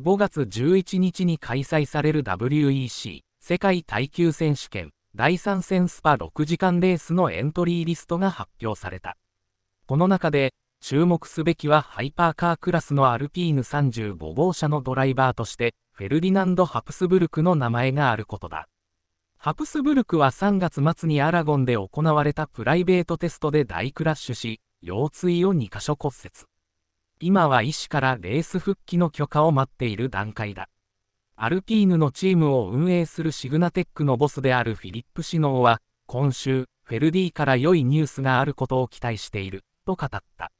5月11日に開催される WEC 世界耐久選手権第3戦スパ6時間レースのエントリーリストが発表された。この中で、注目すべきはハイパーカークラスのアルピーヌ35号車のドライバーとして、フェルディナンド・ハプスブルクの名前があることだ。ハプスブルクは3月末にアラゴンで行われたプライベートテストで大クラッシュし、腰椎を2箇所骨折。今は医師からレース復帰の許可を待っている段階だ。アルピーヌのチームを運営するシグナテックのボスであるフィリップ・シノーは、今週、フェルディから良いニュースがあることを期待している、と語った。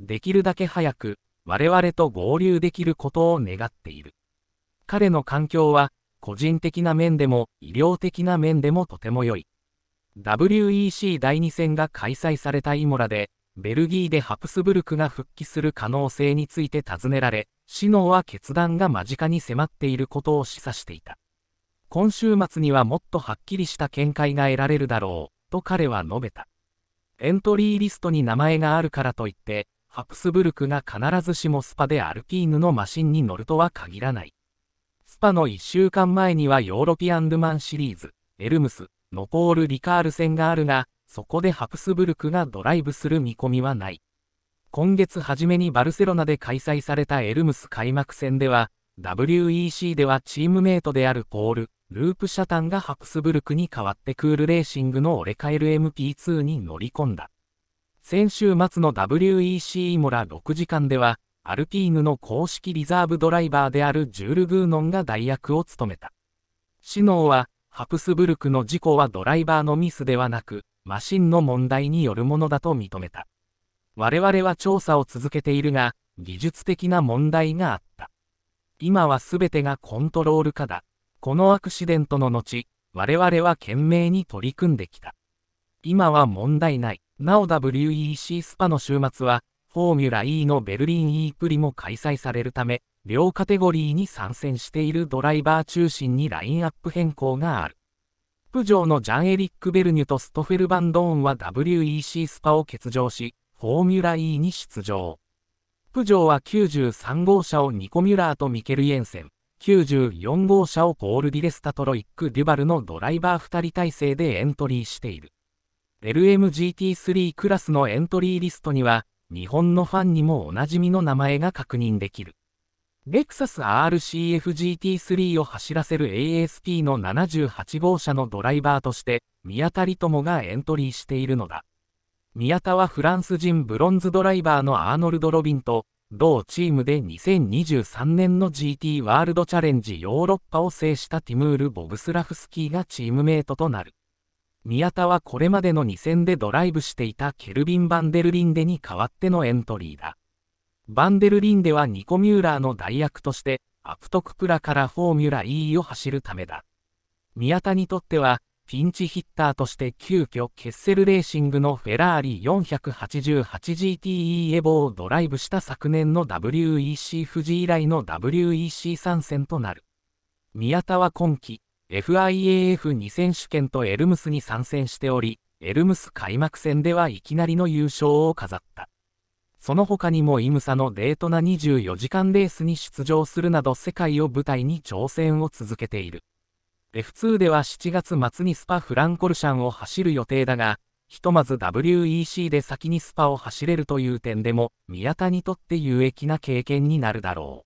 できるだけ早く、我々と合流できることを願っている。彼の環境は、個人的な面でも、医療的な面でもとても良い。WEC 第2戦が開催されたイモラで、ベルギーでハプスブルクが復帰する可能性について尋ねられ、シノは決断が間近に迫っていることを示唆していた。今週末にはもっとはっきりした見解が得られるだろう、と彼は述べた。エントリーリストに名前があるからといって、ハプスブルクが必ずしもスパでアルピーヌのマシンに乗るとは限らない。スパの1週間前にはヨーロピアンルマンシリーズ、エルムス、ノポール・リカール戦があるが、そこでハプスブルクがドライブする見込みはない。今月初めにバルセロナで開催されたエルムス開幕戦では、WEC ではチームメイトであるポール、ループシャタンがハプスブルクに代わってクールレーシングのオレカエル MP2 に乗り込んだ。先週末の WEC イモラ6時間では、アルピーヌの公式リザーブドライバーであるジュール・グーノンが代役を務めた。シノーは、ハプスブルクの事故はドライバーのミスではなく、マシンの問題によるものだと認めた。我々は調査を続けているが、技術的な問題があった。今は全てがコントロール化だ。このアクシデントの後、我々は懸命に取り組んできた。今は問題ない。なお WEC スパの週末は、フォーミュラ E のベルリン E プリも開催されるため、両カテゴリーに参戦しているドライバー中心にラインアップ変更がある。プ上のジャン・エリック・ベルニュとストフェル・バンドーンは WEC スパを欠場し、フォーミュラ E に出場。プジョーは93号車をニコ・ミュラーとミケル・イエンセン、94号車をポール・ディレスタ・トロイック・デュバルのドライバー2人体制でエントリーしている。LMGT3 クラスのエントリーリストには、日本のファンにもおなじみの名前が確認できる。レクサス RCFGT3 を走らせる ASP の78号車のドライバーとして、宮田里友がエントリーしているのだ。宮田はフランス人ブロンズドライバーのアーノルド・ロビンと、同チームで2023年の GT ワールドチャレンジヨーロッパを制したティムール・ボブスラフスキーがチームメイトとなる。宮田はこれまでの2戦でドライブしていたケルビン・バンデルリンデに代わってのエントリーだ。バンデルリンではニコ・ミューラーの代役として、アプトクプラからフォーミュラ E を走るためだ。宮田にとっては、ピンチヒッターとして急遽ケッセルレーシングのフェラーリ 488GTE エボをドライブした昨年の WEC 富士以来の WEC 参戦となる。宮田は今季、FIAF2 選手権とエルムスに参戦しており、エルムス開幕戦ではいきなりの優勝を飾った。その他にもイムサのデートな24時間レースに出場するなど世界を舞台に挑戦を続けている。F2 では7月末にスパ・フランコルシャンを走る予定だが、ひとまず WEC で先にスパを走れるという点でも、宮田にとって有益な経験になるだろう。